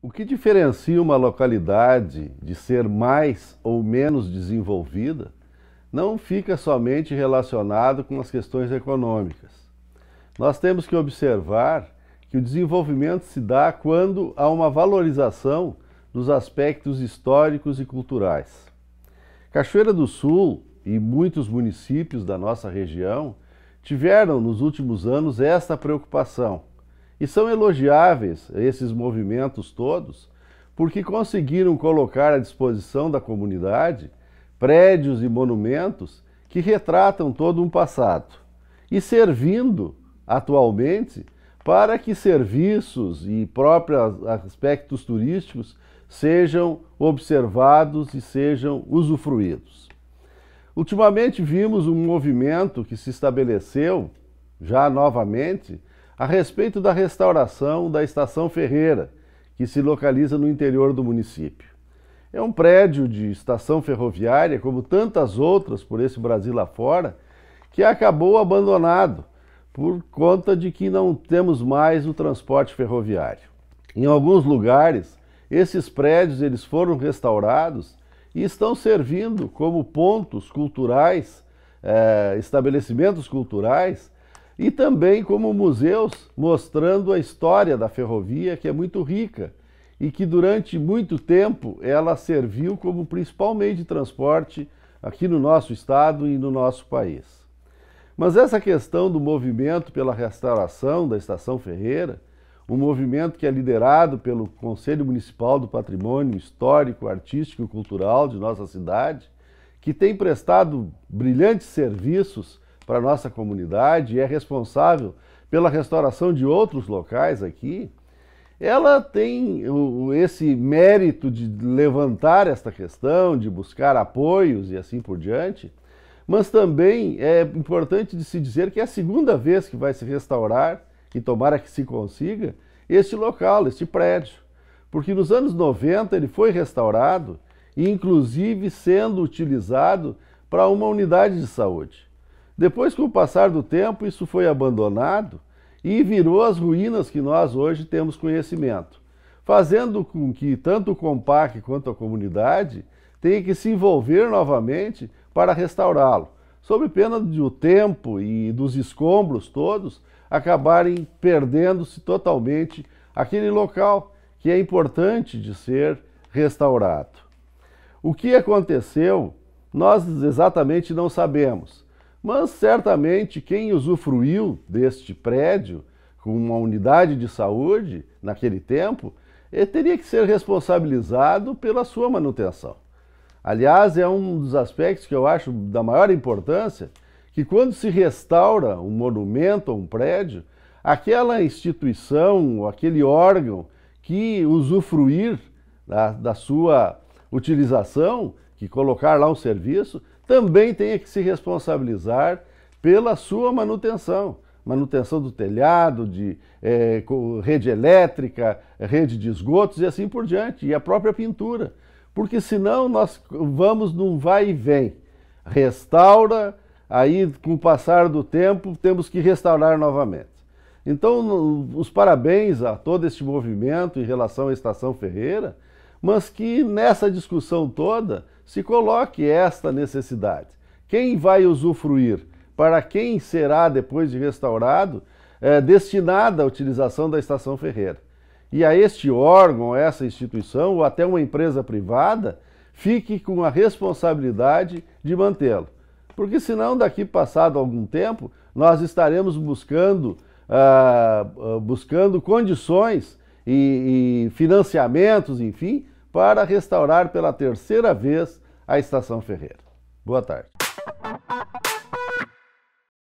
O que diferencia uma localidade de ser mais ou menos desenvolvida não fica somente relacionado com as questões econômicas. Nós temos que observar que o desenvolvimento se dá quando há uma valorização dos aspectos históricos e culturais. Cachoeira do Sul e muitos municípios da nossa região tiveram nos últimos anos esta preocupação. E são elogiáveis esses movimentos todos, porque conseguiram colocar à disposição da comunidade prédios e monumentos que retratam todo um passado e servindo atualmente para que serviços e próprios aspectos turísticos sejam observados e sejam usufruídos. Ultimamente vimos um movimento que se estabeleceu, já novamente, a respeito da restauração da Estação Ferreira, que se localiza no interior do município. É um prédio de estação ferroviária, como tantas outras por esse Brasil lá fora, que acabou abandonado por conta de que não temos mais o transporte ferroviário. Em alguns lugares, esses prédios eles foram restaurados e estão servindo como pontos culturais, eh, estabelecimentos culturais e também como museus, mostrando a história da ferrovia, que é muito rica e que durante muito tempo ela serviu como principal meio de transporte aqui no nosso estado e no nosso país. Mas essa questão do movimento pela restauração da Estação Ferreira um movimento que é liderado pelo Conselho Municipal do Patrimônio Histórico, Artístico e Cultural de nossa cidade, que tem prestado brilhantes serviços para a nossa comunidade e é responsável pela restauração de outros locais aqui, ela tem esse mérito de levantar esta questão, de buscar apoios e assim por diante, mas também é importante de se dizer que é a segunda vez que vai se restaurar e tomara que se consiga, este local, este prédio. Porque nos anos 90 ele foi restaurado, inclusive sendo utilizado para uma unidade de saúde. Depois, com o passar do tempo, isso foi abandonado e virou as ruínas que nós hoje temos conhecimento, fazendo com que tanto o Compac quanto a comunidade tenha que se envolver novamente para restaurá-lo, sob pena do tempo e dos escombros todos acabarem perdendo-se totalmente aquele local que é importante de ser restaurado. O que aconteceu, nós exatamente não sabemos, mas certamente quem usufruiu deste prédio, com uma unidade de saúde naquele tempo, eh, teria que ser responsabilizado pela sua manutenção. Aliás, é um dos aspectos que eu acho da maior importância que quando se restaura um monumento ou um prédio, aquela instituição, ou aquele órgão que usufruir da, da sua utilização, que colocar lá um serviço, também tenha que se responsabilizar pela sua manutenção. Manutenção do telhado, de é, rede elétrica, rede de esgotos e assim por diante, e a própria pintura. Porque senão nós vamos num vai e vem. Restaura, Aí, com o passar do tempo, temos que restaurar novamente. Então, os parabéns a todo este movimento em relação à Estação Ferreira, mas que nessa discussão toda se coloque esta necessidade. Quem vai usufruir? Para quem será, depois de restaurado, é, destinada a utilização da Estação Ferreira? E a este órgão, a essa instituição ou até uma empresa privada, fique com a responsabilidade de mantê-lo porque senão daqui passado algum tempo nós estaremos buscando, uh, buscando condições e, e financiamentos, enfim, para restaurar pela terceira vez a Estação Ferreira. Boa tarde.